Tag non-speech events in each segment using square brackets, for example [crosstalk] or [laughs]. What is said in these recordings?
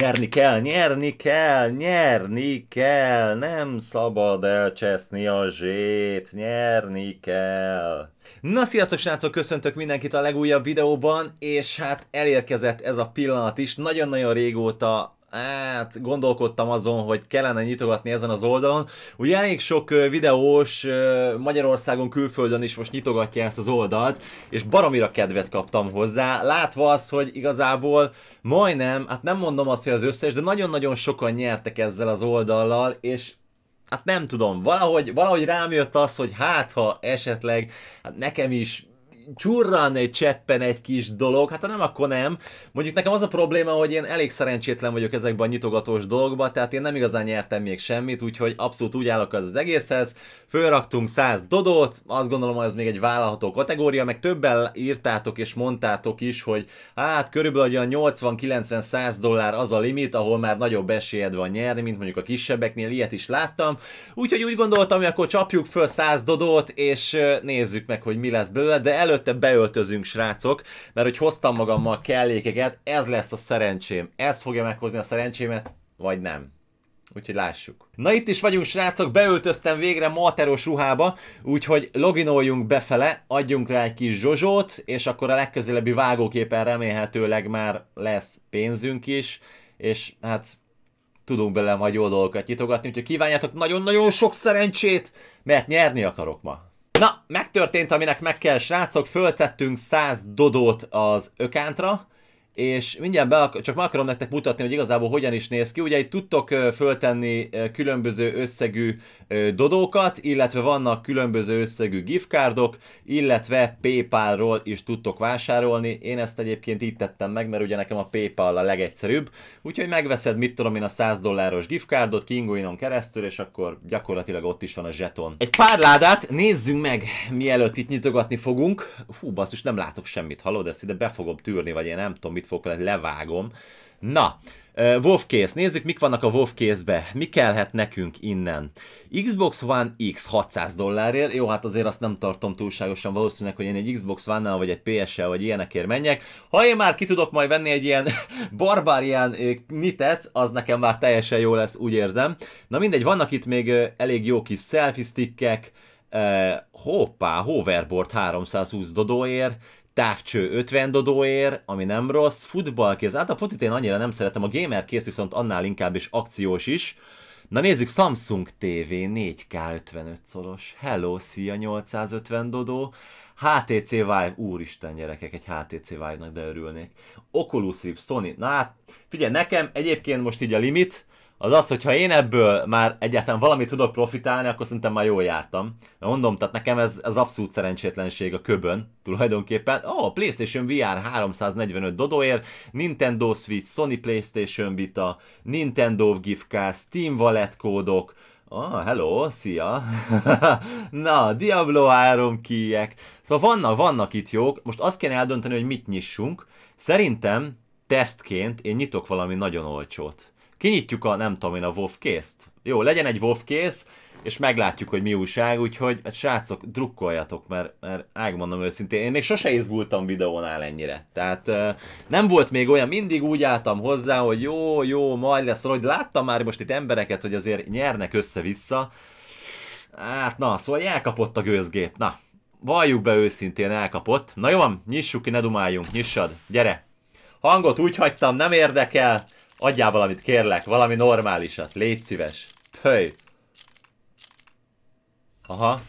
Nyerni kell, nyerni kell, nyerni kell, nem szabad elcseszni a zsét, nyerni kell. Na sziasztok srácok, köszöntök mindenkit a legújabb videóban, és hát elérkezett ez a pillanat is, nagyon-nagyon régóta hát gondolkodtam azon, hogy kellene nyitogatni ezen az oldalon. Ugye elég sok videós Magyarországon, külföldön is most nyitogatja ezt az oldalt, és baromira kedvet kaptam hozzá, látva az, hogy igazából majdnem, hát nem mondom azt, hogy az összes, de nagyon-nagyon sokan nyertek ezzel az oldallal, és hát nem tudom, valahogy, valahogy rám jött az, hogy hát ha esetleg hát nekem is csurran egy cseppen egy kis dolog, hát ha nem, akkor nem. Mondjuk nekem az a probléma, hogy én elég szerencsétlen vagyok ezekben a nyitogatós dolgokban, tehát én nem igazán nyertem még semmit, úgyhogy abszolút úgy állok az, az egészhez. Fölraktunk 100 dodót, azt gondolom, hogy ez még egy vállalható kategória, meg többen írtátok és mondtátok is, hogy hát körülbelül olyan 80-90-100 dollár az a limit, ahol már nagyobb esélyed van nyerni, mint mondjuk a kisebbeknél, ilyet is láttam. Úgyhogy úgy gondoltam, hogy akkor csapjuk föl 100 dodót, és nézzük meg, hogy mi lesz belőle, de előtt előtte beöltözünk, srácok, mert hogy hoztam magammal kellékeket, ez lesz a szerencsém. Ez fogja meghozni a szerencsémet, vagy nem. Úgyhogy lássuk. Na itt is vagyunk srácok, beöltöztem végre materos ruhába, úgyhogy loginoljunk befele, adjunk rá egy kis zsozsót, és akkor a legközelebbi vágóképen remélhetőleg már lesz pénzünk is, és hát tudunk bele majd jó dolgokat nyitogatni, úgyhogy kívánjátok nagyon-nagyon sok szerencsét, mert nyerni akarok ma. Na, megtörtént, aminek meg kell, srácok, föltettünk 100 dodót az ökántra, és mindjárt be, csak meg akarom nektek mutatni, hogy igazából hogyan is néz ki. Ugye itt tudtok föltenni különböző összegű dodókat, illetve vannak különböző összegű giftkárdok, illetve Paypalról is tudtok vásárolni. Én ezt egyébként itt tettem meg, mert ugye nekem a Paypal a legegyszerűbb. Úgyhogy megveszed, mit tudom én, a 100 dolláros giftkárdot Kingoinon keresztül, és akkor gyakorlatilag ott is van a zseton. Egy pár ládát nézzünk meg, mielőtt itt nyitogatni fogunk. Hú, basszus, nem látok semmit, hallod? Ezt ide be fogom tűrni, vagy én nem tudom, mit fogok, levágom. Na, Wolfkész, Nézzük, mik vannak a Wolfkészbe. be Mi kellhet nekünk innen? Xbox One X 600 dollárért. Jó, hát azért azt nem tartom túlságosan valószínűleg, hogy én egy Xbox One-nál, vagy egy ps el vagy ilyenekért menjek. Ha én már ki tudok majd venni egy ilyen [laughs] barbarian nitet, az nekem már teljesen jó lesz, úgy érzem. Na mindegy, vannak itt még elég jó kis selfie stickek, Uh, hoppá, hoverboard 320 dodóért, távcső 50 dodóért, ami nem rossz, futballkéz, hát a focit én annyira nem szeretem, a gamer kész viszont annál inkább is akciós is. Na nézzük, Samsung TV 4K 55 szoros, hello, szia 850 dodó, HTC Vive, úristen gyerekek, egy HTC Vive-nak de örülnék. Oculus Rift, Sony, na hát, figyelj, nekem egyébként most így a limit, az az, ha én ebből már egyáltalán valamit tudok profitálni, akkor szerintem már jól jártam. De mondom, tehát nekem ez az abszolút szerencsétlenség a köbön tulajdonképpen. Ó, oh, PlayStation VR 345 dodóért, Nintendo Switch, Sony PlayStation Vita, Nintendo Gift Card, Steam Wallet kódok, Ah, hello, szia! [laughs] Na, Diablo 3 kiek. Szóval vannak, vannak itt jók. Most azt kell eldönteni, hogy mit nyissunk. Szerintem tesztként én nyitok valami nagyon olcsót. Kinyitjuk a, nem tudom én, a wolf készt. Jó, legyen egy wolf kész, és meglátjuk, hogy mi újság, úgyhogy hát srácok, drukkoljatok, mert, mert megmondom őszintén, én még sose izgultam videónál ennyire. Tehát nem volt még olyan, mindig úgy álltam hozzá, hogy jó, jó, majd lesz, hogy láttam már most itt embereket, hogy azért nyernek össze-vissza. Hát na, szóval elkapott a gőzgép, na. Valljuk be őszintén, elkapott. Na jó van, nyissuk ki, ne dumáljunk, nyissad, gyere. Hangot úgy hagytam, nem érdekel. Adjál valamit, kérlek, valami normálisat, légy szíves. Pöj. Aha.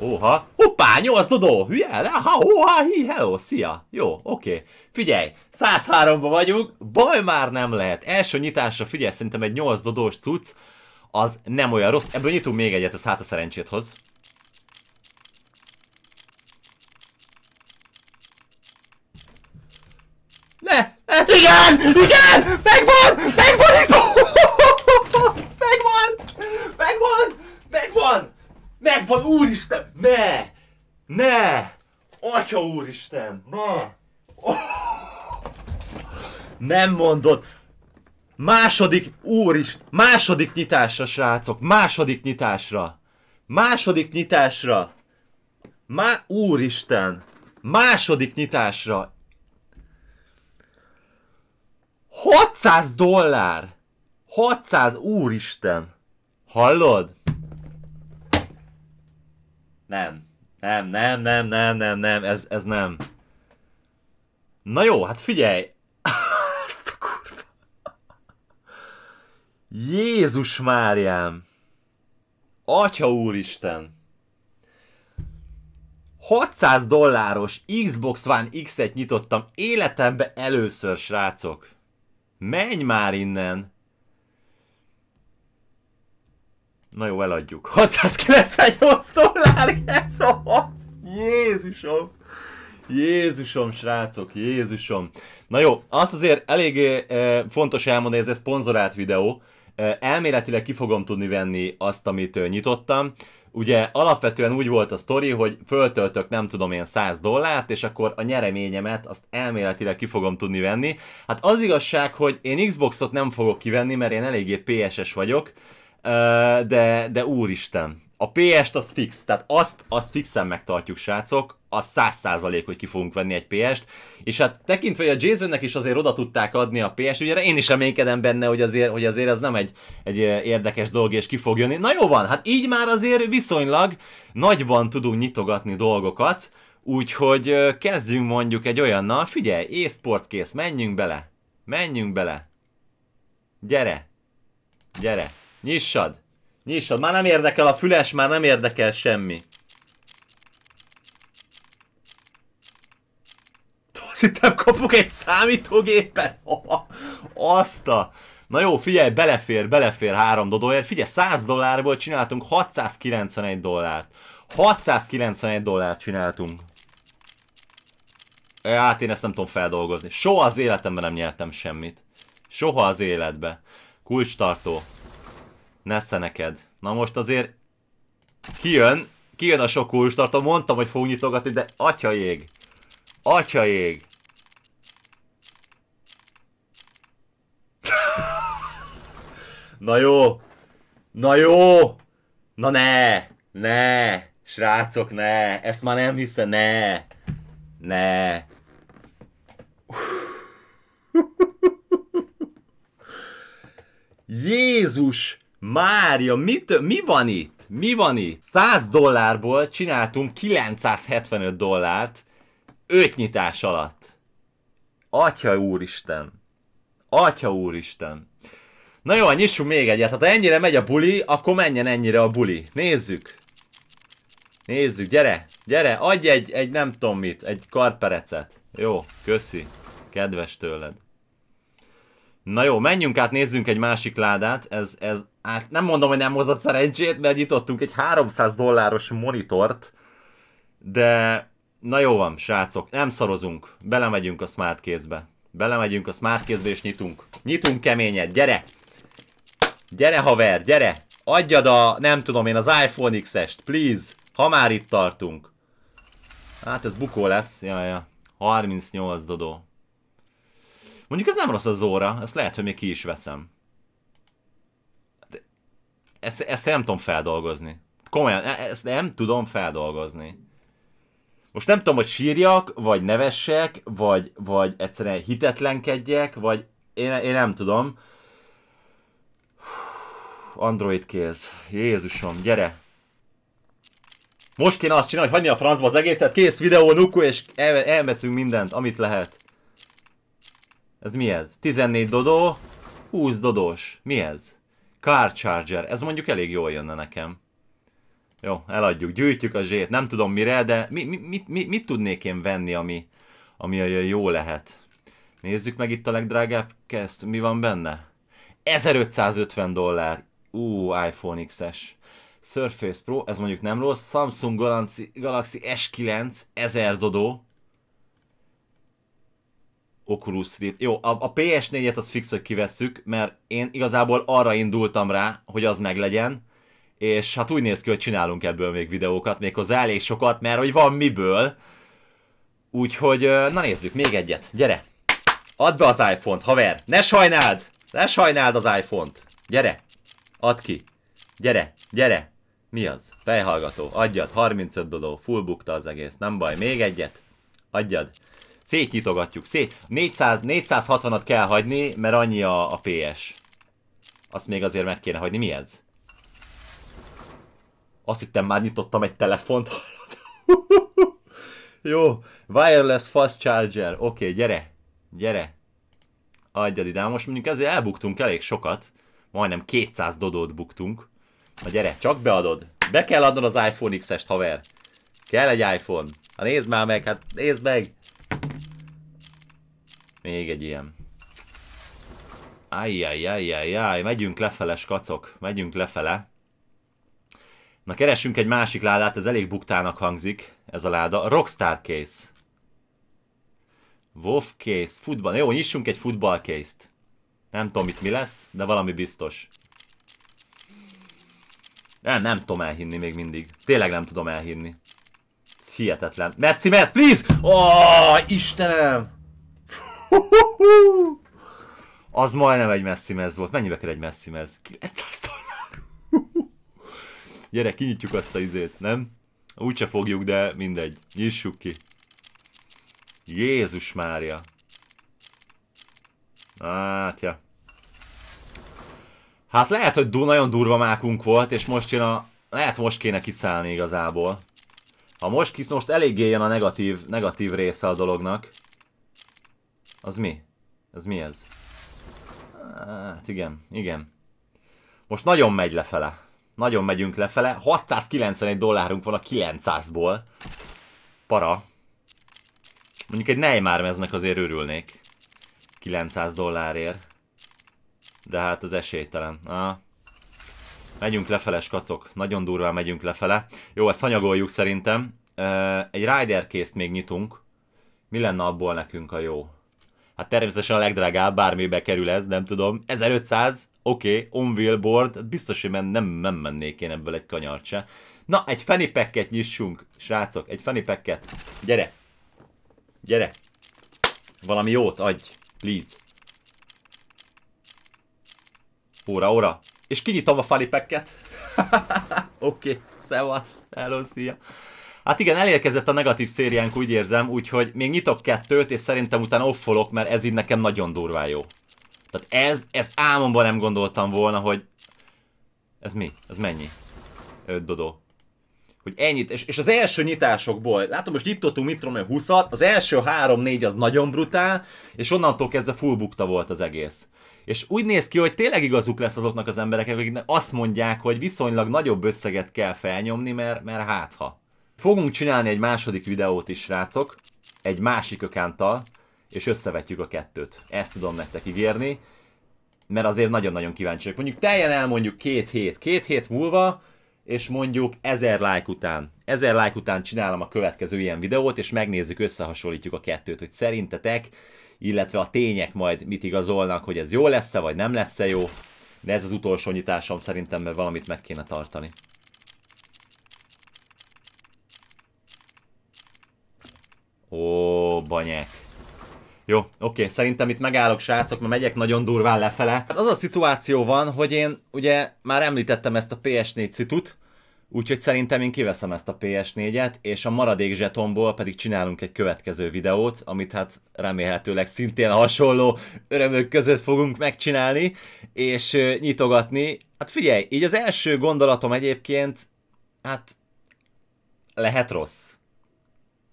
Óha. Hoppá, nyolc dodó, hülye, ha, óha, hi, hello, szia. Jó, oké. Okay. Figyelj, 103 ba vagyunk, baj már nem lehet. Első nyitásra figyelj, szerintem egy 8 dodós cucc, az nem olyan rossz. Ebből nyitunk még egyet, az hát a szerencsét hoz. Igen! Igen! Megvan! Megvan! [laughs] Megvan! Megvan! Megvan! Megvan! Úristen! Ne! Ne! Atya úristen! Ne! [laughs] Nem mondod! Második, úrist, második nyitásra, srácok, második nyitásra. Második nyitásra. Má, úristen, második nyitásra. 600 dollár! 600, úristen! Hallod? Nem. Nem, nem, nem, nem, nem, nem, ez, ez nem. Na jó, hát figyelj! Ezt [laughs] a kurva! Jézus Máriám! Atya úristen! 600 dolláros Xbox One X-et nyitottam életembe először, srácok! Menj már innen! Na jó, eladjuk. 698 [laughs] dollár, ez a... Jézusom! Jézusom, srácok, Jézusom. Na jó, azt azért eléggé eh, fontos elmondani, ez egy szponzorált videó. Eh, elméletileg ki fogom tudni venni azt, amit eh, nyitottam ugye alapvetően úgy volt a sztori, hogy föltöltök nem tudom én 100 dollárt, és akkor a nyereményemet azt elméletileg ki fogom tudni venni. Hát az igazság, hogy én Xboxot nem fogok kivenni, mert én eléggé PSS vagyok, de, de úristen, a PS-t az fix, tehát azt, azt fixen megtartjuk, srácok, az száz százalék, hogy ki fogunk venni egy PS-t, és hát tekintve, hogy a Jasonnek is azért oda tudták adni a PS-t, ugye én is reménykedem benne, hogy azért, hogy azért ez nem egy, egy eh, érdekes dolog, és ki fog jönni. Na jó van, hát így már azért viszonylag nagyban tudunk nyitogatni dolgokat, úgyhogy eh, kezdjünk mondjuk egy olyannal, figyelj, e-sport kész, menjünk bele, menjünk bele, gyere, gyere, nyissad, Nyissad, már nem érdekel a füles, már nem érdekel semmi. Azt kapok egy számítógépet. [laughs] Azt a... Na jó, figyelj, belefér, belefér három dodóért. Figyelj, 100 dollárból csináltunk 691 dollárt. 691 dollárt csináltunk. Hát én ezt nem tudom feldolgozni. Soha az életemben nem nyertem semmit. Soha az életbe. Kulcs tartó. Nesze neked. Na most azért kijön, kijön a sok kulcstartó, mondtam, hogy fog nyitogatni, de atya jég. Atya jég. [laughs] Na jó! Na jó! Na ne! Ne! Srácok, ne! Ezt már nem hiszem, ne! Ne! [laughs] Jézus! Mária, mit, mi van itt? Mi van itt? 100 dollárból csináltunk 975 dollárt 5 nyitás alatt. Atya úristen. Atya úristen. Na jó, nyissunk még egyet. Hát ha ennyire megy a buli, akkor menjen ennyire a buli. Nézzük. Nézzük, gyere. Gyere, adj egy, egy nem tudom mit, egy karperecet. Jó, köszi. Kedves tőled. Na jó, menjünk át, nézzünk egy másik ládát. Ez, ez hát nem mondom, hogy nem hozott szerencsét, mert nyitottunk egy 300 dolláros monitort, de na jó van, srácok, nem szorozunk, belemegyünk a smart kézbe. Belemegyünk a smart kézbe és nyitunk. Nyitunk keményet, gyere! Gyere haver, gyere! Adjad a, nem tudom én, az iPhone X-est, please! Ha már itt tartunk. Hát ez bukó lesz, ja, ja. 38 dodó. Mondjuk ez nem rossz az óra, ezt lehet, hogy még ki is veszem ezt, ezt nem tudom feldolgozni. Komolyan, e, ezt nem tudom feldolgozni. Most nem tudom, hogy sírjak, vagy nevessek, vagy, vagy egyszerűen hitetlenkedjek, vagy én, én nem tudom. Android kéz. Jézusom, gyere! Most kéne azt csinálni, hogy hagyni a francba az egészet, kész videó, nuku, és el, elmeszünk mindent, amit lehet. Ez mi ez? 14 dodó, 20 dodós. Mi ez? Car Charger. Ez mondjuk elég jól jönne nekem. Jó, eladjuk. Gyűjtjük a zsét. Nem tudom mire, de mi, mi, mit, mit, mit tudnék én venni, ami, ami olyan jó lehet? Nézzük meg itt a legdrágább kezd. Mi van benne? 1550 dollár. Ú, iPhone XS. Surface Pro, ez mondjuk nem rossz. Samsung Galaxy, Galaxy S9, 1000 dodó. Oculus Rift. Jó, a, a PS4-et az fix, hogy kivesszük, mert én igazából arra indultam rá, hogy az meglegyen, és hát úgy néz ki, hogy csinálunk ebből még videókat, még az elég sokat, mert hogy van miből. Úgyhogy, na nézzük, még egyet, gyere! Add be az iPhone-t, haver! Ne sajnáld! Ne sajnáld az iPhone-t! Gyere! Add ki! Gyere! Gyere! Mi az? Fejhallgató, adjad, 35 doló, full bukta az egész, nem baj, még egyet, adjad. Szétnyitogatjuk. Szét... 400, 460-at kell hagyni, mert annyi a, a PS. Azt még azért meg kéne hagyni. Mi ez? Azt hittem már nyitottam egy telefont. [laughs] Jó. Wireless fast charger. Oké, okay, gyere. Gyere. Adjad ide. Most mondjuk ezért elbuktunk elég sokat. Majdnem 200 dodót buktunk. Na gyere, csak beadod. Be kell adnod az iPhone X-est, haver. Kell egy iPhone. Ha nézd már meg, hát nézd meg. Még egy ilyen. Ajjajjajjajjaj, megyünk lefeles kacok, megyünk lefele. Na keressünk egy másik ládát, ez elég buktának hangzik, ez a láda. Rockstar case. Wolf case, futball. Jó, nyissunk egy futball case-t. Nem tudom itt mi lesz, de valami biztos. Nem, nem tudom elhinni még mindig. Tényleg nem tudom elhinni. Ez hihetetlen. Messi, Messi, please! Ó, oh, Istenem! [laughs] Az majdnem egy messzi mez volt. Mennyibe kell egy messzi mez? 900 dollár. [laughs] Gyere, kinyitjuk azt a izét, nem? Úgyse fogjuk, de mindegy. Nyissuk ki. Jézus Mária. Hát, ja. Hát lehet, hogy nagyon durva mákunk volt, és most jön a... Lehet most kéne kiszállni igazából. Ha most kisz, most eléggé jön a negatív, negatív része a dolognak. Az mi? Ez mi ez? Hát igen, igen. Most nagyon megy lefele. Nagyon megyünk lefele. 691 dollárunk van a 900-ból. Para. Mondjuk egy Neymar meznek azért örülnék. 900 dollárért. De hát az esélytelen. Ah. Megyünk lefele, skacok. Nagyon durván megyünk lefele. Jó, ezt hanyagoljuk szerintem. Egy rider case még nyitunk. Mi lenne abból nekünk a jó? Hát természetesen a legdrágább, bármibe kerül ez, nem tudom. 1500, oké, okay, on board, hát biztos, hogy nem, nem mennék én ebből egy kanyart se. Na, egy packet nyissunk, srácok, egy packet. Gyere! Gyere! Valami jót adj, please. Óra, óra. És kinyitom a packet! [laughs] oké, okay, szevasz, hello, szia. Hát igen, elérkezett a negatív szériánk, úgy érzem, úgyhogy még nyitok kettőt, és szerintem utána offolok, mert ez így nekem nagyon durvá jó. Tehát ez, ez álmomban nem gondoltam volna, hogy... Ez mi? Ez mennyi? Öt dodó. Hogy ennyit, és, és az első nyitásokból, látom most nyitottunk mit tudom 20-at, az első 3-4 az nagyon brutál, és onnantól kezdve full bukta volt az egész. És úgy néz ki, hogy tényleg igazuk lesz azoknak az embereknek, akiknek azt mondják, hogy viszonylag nagyobb összeget kell felnyomni, mert, mert hátha. Fogunk csinálni egy második videót is, srácok, egy másik ökántal, és összevetjük a kettőt. Ezt tudom nektek ígérni, mert azért nagyon-nagyon kíváncsiak. Mondjuk teljen el mondjuk két hét, két hét múlva, és mondjuk ezer like után. Ezer like után csinálom a következő ilyen videót, és megnézzük, összehasonlítjuk a kettőt, hogy szerintetek, illetve a tények majd mit igazolnak, hogy ez jó lesz-e, vagy nem lesz-e jó. De ez az utolsó nyitásom szerintem, mert valamit meg kéne tartani. Ó, banyek. Jó, oké, okay, szerintem itt megállok, srácok, mert megyek nagyon durván lefele. Hát az a szituáció van, hogy én ugye már említettem ezt a PS4 citut, úgyhogy szerintem én kiveszem ezt a PS4-et, és a maradék zsetomból pedig csinálunk egy következő videót, amit hát remélhetőleg szintén hasonló örömök között fogunk megcsinálni, és nyitogatni. Hát figyelj, így az első gondolatom egyébként, hát lehet rossz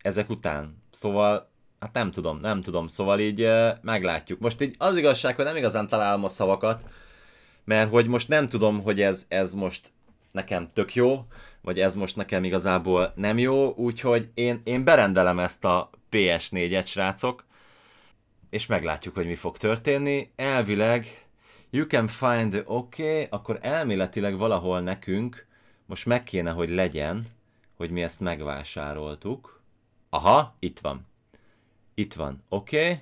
ezek után. Szóval, hát nem tudom, nem tudom, szóval így meglátjuk. Most így az igazság, hogy nem igazán találom a szavakat, mert hogy most nem tudom, hogy ez, ez most nekem tök jó, vagy ez most nekem igazából nem jó, úgyhogy én, én berendelem ezt a PS4-et, srácok, és meglátjuk, hogy mi fog történni. Elvileg you can find the okay, akkor elméletileg valahol nekünk most meg kéne, hogy legyen, hogy mi ezt megvásároltuk. Aha, itt van. Itt van, oké. Okay. Oké,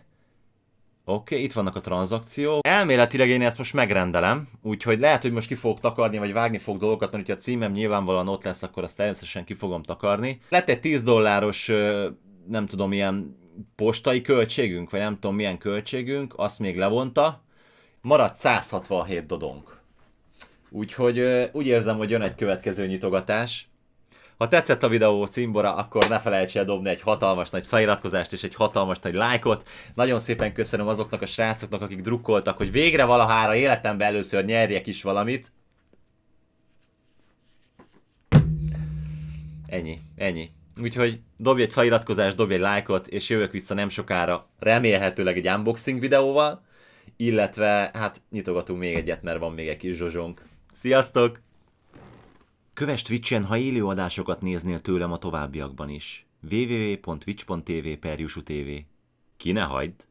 okay, itt vannak a tranzakciók. Elméletileg én ezt most megrendelem, úgyhogy lehet, hogy most ki fogok takarni, vagy vágni fog dolgokat, mert hogyha a címem nyilvánvalóan ott lesz, akkor azt természetesen ki fogom takarni. Lett egy 10 dolláros, nem tudom, ilyen postai költségünk, vagy nem tudom milyen költségünk, azt még levonta. Maradt 167 dodonk. Úgyhogy úgy érzem, hogy jön egy következő nyitogatás. Ha tetszett a videó címbora, akkor ne felejts el dobni egy hatalmas nagy feliratkozást és egy hatalmas nagy lájkot. Nagyon szépen köszönöm azoknak a srácoknak, akik drukkoltak, hogy végre valahára életemben először nyerjek is valamit. Ennyi, ennyi. Úgyhogy dobj egy feliratkozást, dobj egy lájkot, és jövök vissza nem sokára, remélhetőleg egy unboxing videóval, illetve hát nyitogatunk még egyet, mert van még egy kis zsozsónk. Sziasztok! Kövess Twitch-en, ha élő adásokat néznél tőlem a továbbiakban is. www.twitch.tv per TV. Ki ne hagyd!